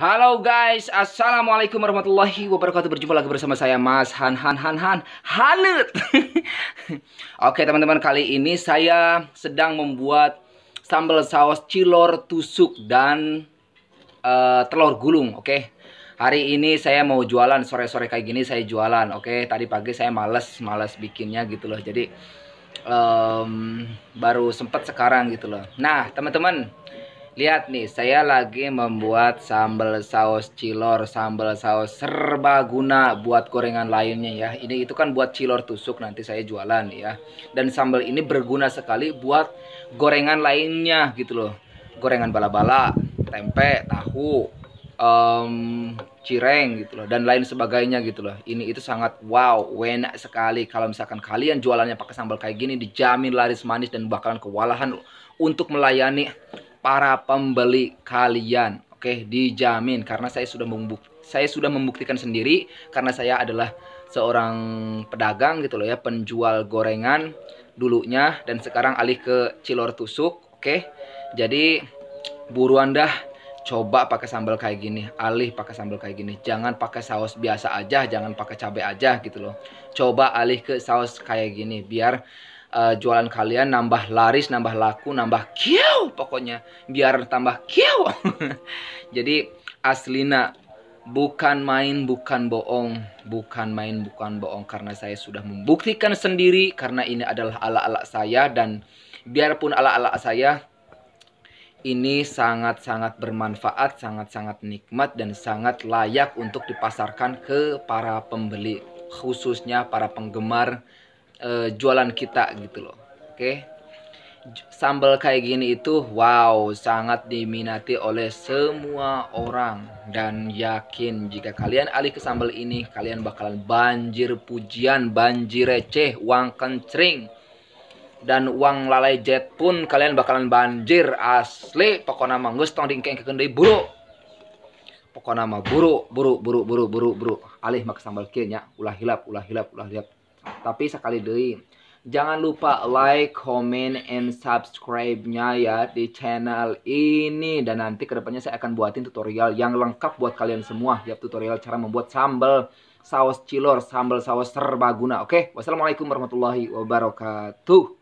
Halo guys, Assalamualaikum warahmatullahi wabarakatuh Berjumpa lagi bersama saya Mas Han Han Han Han Hanut Oke teman-teman, kali ini saya sedang membuat sambal saus cilor, tusuk, dan uh, telur gulung Oke, hari ini saya mau jualan Sore-sore kayak gini saya jualan Oke, tadi pagi saya males, males bikinnya gitu loh Jadi um, baru sempet sekarang gitu loh Nah teman-teman Lihat nih, saya lagi membuat sambal saus cilor, sambal saus serbaguna buat gorengan lainnya ya. Ini itu kan buat cilor tusuk nanti saya jualan ya. Dan sambal ini berguna sekali buat gorengan lainnya gitu loh. Gorengan bala-bala, tempe, tahu, um, cireng gitu loh dan lain sebagainya gitu loh. Ini itu sangat wow, enak sekali kalau misalkan kalian jualannya pakai sambal kayak gini dijamin laris manis dan bakalan kewalahan untuk melayani para pembeli kalian. Oke, dijamin karena saya sudah membuk, saya sudah membuktikan sendiri karena saya adalah seorang pedagang gitu loh ya, penjual gorengan dulunya dan sekarang alih ke cilor tusuk, oke. Jadi buruan dah coba pakai sambal kayak gini, alih pakai sambal kayak gini. Jangan pakai saus biasa aja, jangan pakai cabai aja gitu loh. Coba alih ke saus kayak gini biar uh, jualan kalian nambah laris, nambah laku, nambah kiau pokoknya biar tambah kiau. Jadi aslina bukan main, bukan bohong, bukan main, bukan bohong karena saya sudah membuktikan sendiri karena ini adalah ala-ala saya dan biarpun ala-ala saya ini sangat-sangat bermanfaat, sangat-sangat nikmat dan sangat layak untuk dipasarkan ke para pembeli khususnya para penggemar uh, jualan kita gitu loh oke okay? sambal kayak gini itu wow sangat diminati oleh semua orang dan yakin jika kalian alih ke sambal ini kalian bakalan banjir pujian banjir receh uang kencring dan uang lalai jet pun kalian bakalan banjir asli pokoknya manggus tong dingkeng ke kendai buru pokoknya mah buru buru buru buru buru buru alih mak sambal kianya ulah hilap ulah hilap ulah hilap tapi sekali deh jangan lupa like, comment, and subscribe-nya ya di channel ini. Dan nanti kedepannya saya akan buatin tutorial yang lengkap buat kalian semua. Ya, tutorial cara membuat sambal saus cilor, sambal saus serbaguna. Oke, wassalamualaikum warahmatullahi wabarakatuh.